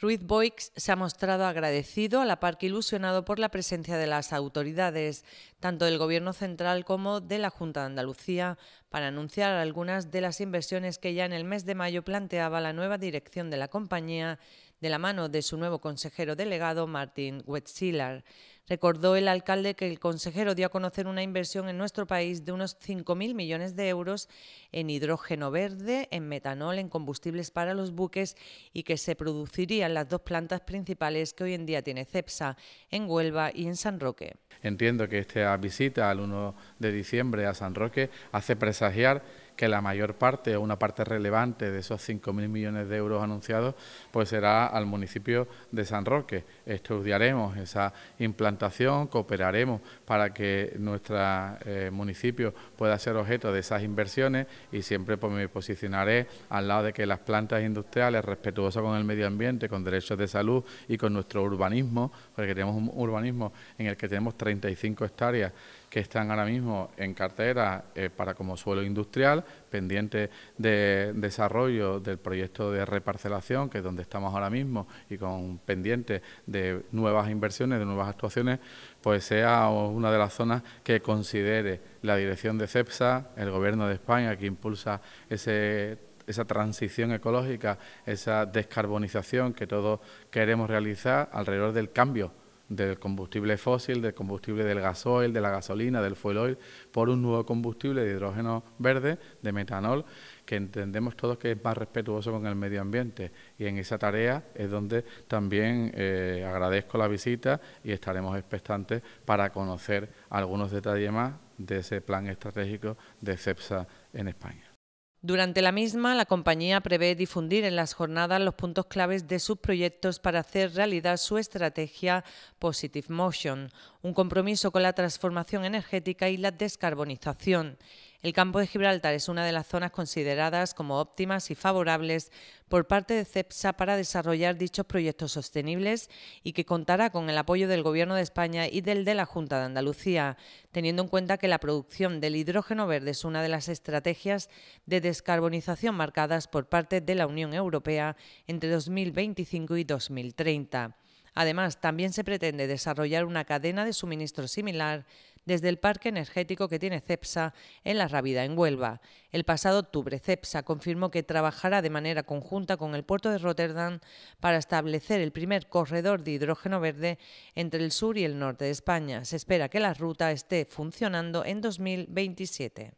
Ruiz Boix se ha mostrado agradecido, a la par que ilusionado por la presencia de las autoridades, tanto del Gobierno central como de la Junta de Andalucía, para anunciar algunas de las inversiones que ya en el mes de mayo planteaba la nueva dirección de la compañía, de la mano de su nuevo consejero delegado, Martin Wetzilar. Recordó el alcalde que el consejero dio a conocer una inversión en nuestro país de unos 5.000 millones de euros en hidrógeno verde, en metanol, en combustibles para los buques y que se producirían las dos plantas principales que hoy en día tiene CEPSA, en Huelva y en San Roque. Entiendo que esta visita al 1 de diciembre a San Roque hace presagiar que la mayor parte o una parte relevante de esos 5.000 millones de euros anunciados pues será al municipio de San Roque. Estudiaremos esa implantación, cooperaremos para que nuestro eh, municipio pueda ser objeto de esas inversiones y siempre pues, me posicionaré al lado de que las plantas industriales respetuosas con el medio ambiente, con derechos de salud y con nuestro urbanismo, porque tenemos un urbanismo en el que tenemos 35 hectáreas que están ahora mismo en cartera eh, para como suelo industrial pendiente de desarrollo del proyecto de reparcelación, que es donde estamos ahora mismo, y con pendiente de nuevas inversiones, de nuevas actuaciones, pues sea una de las zonas que considere la dirección de CEPSA, el Gobierno de España, que impulsa esa transición ecológica, esa descarbonización que todos queremos realizar alrededor del cambio del combustible fósil, del combustible del gasoil, de la gasolina, del fuel oil, por un nuevo combustible de hidrógeno verde, de metanol, que entendemos todos que es más respetuoso con el medio ambiente. Y en esa tarea es donde también eh, agradezco la visita y estaremos expectantes para conocer algunos detalles más de ese plan estratégico de CEPSA en España. Durante la misma, la compañía prevé difundir en las jornadas los puntos claves de sus proyectos para hacer realidad su estrategia Positive Motion, un compromiso con la transformación energética y la descarbonización. El campo de Gibraltar es una de las zonas consideradas como óptimas y favorables por parte de CEPSA para desarrollar dichos proyectos sostenibles y que contará con el apoyo del Gobierno de España y del de la Junta de Andalucía, teniendo en cuenta que la producción del hidrógeno verde es una de las estrategias de descarbonización marcadas por parte de la Unión Europea entre 2025 y 2030. Además, también se pretende desarrollar una cadena de suministro similar desde el parque energético que tiene CEPSA en La Rábida, en Huelva. El pasado octubre, CEPSA confirmó que trabajará de manera conjunta con el puerto de Rotterdam para establecer el primer corredor de hidrógeno verde entre el sur y el norte de España. Se espera que la ruta esté funcionando en 2027.